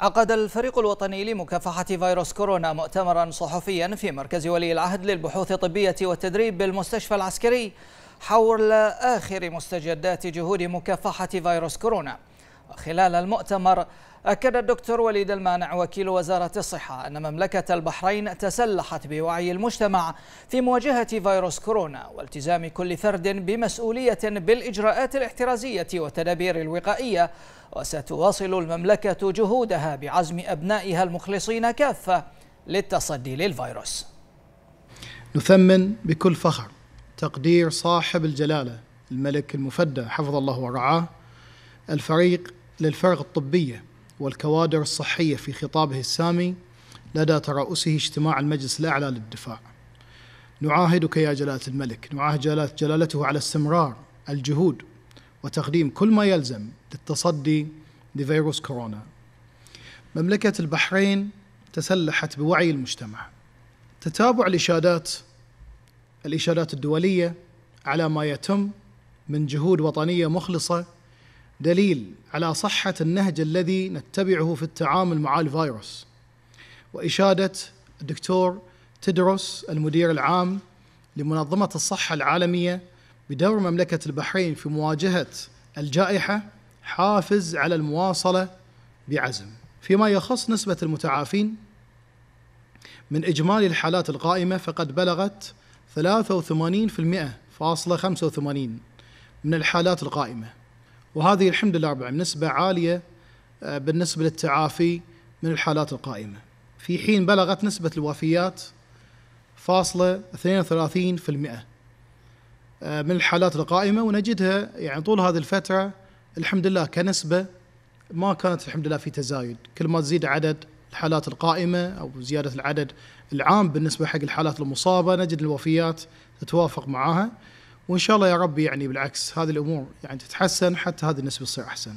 عقد الفريق الوطني لمكافحة فيروس كورونا مؤتمرا صحفيا في مركز ولي العهد للبحوث الطبية والتدريب بالمستشفى العسكري حول آخر مستجدات جهود مكافحة فيروس كورونا خلال المؤتمر أكد الدكتور وليد المانع وكيل وزارة الصحة أن مملكة البحرين تسلحت بوعي المجتمع في مواجهة فيروس كورونا والتزام كل فرد بمسؤولية بالإجراءات الاحترازية والتدابير الوقائية وستواصل المملكة جهودها بعزم أبنائها المخلصين كافة للتصدي للفيروس نثمن بكل فخر تقدير صاحب الجلالة الملك المفدى حفظ الله ورعاه الفريق للفرق الطبية والكوادر الصحية في خطابه السامي لدى ترأسه اجتماع المجلس الأعلى للدفاع نعاهدك يا جلالة الملك نعاهد جلالة جلالته على استمرار الجهود وتقديم كل ما يلزم للتصدي لفيروس كورونا مملكة البحرين تسلحت بوعي المجتمع تتابع الإشادات الإشادات الدولية على ما يتم من جهود وطنية مخلصة دليل على صحة النهج الذي نتبعه في التعامل مع الفيروس وإشادة الدكتور تدرس المدير العام لمنظمة الصحة العالمية بدور مملكة البحرين في مواجهة الجائحة حافز على المواصلة بعزم فيما يخص نسبة المتعافين من إجمالي الحالات القائمة فقد بلغت 83.85% من الحالات القائمة وهذه الحمد لله رب العالمين نسبة عالية آه، بالنسبة للتعافي من الحالات القائمة في حين بلغت نسبة الوفيات فاصلة 32% آه، من الحالات القائمة ونجدها يعني طول هذه الفترة الحمد لله كنسبة ما كانت الحمد لله في تزايد كل ما تزيد عدد الحالات القائمة أو زيادة العدد العام بالنسبة حق الحالات المصابة نجد الوفيات تتوافق معها وان شاء الله يا رب يعني بالعكس هذه الامور يعني تتحسن حتى هذه النسبه تصير احسن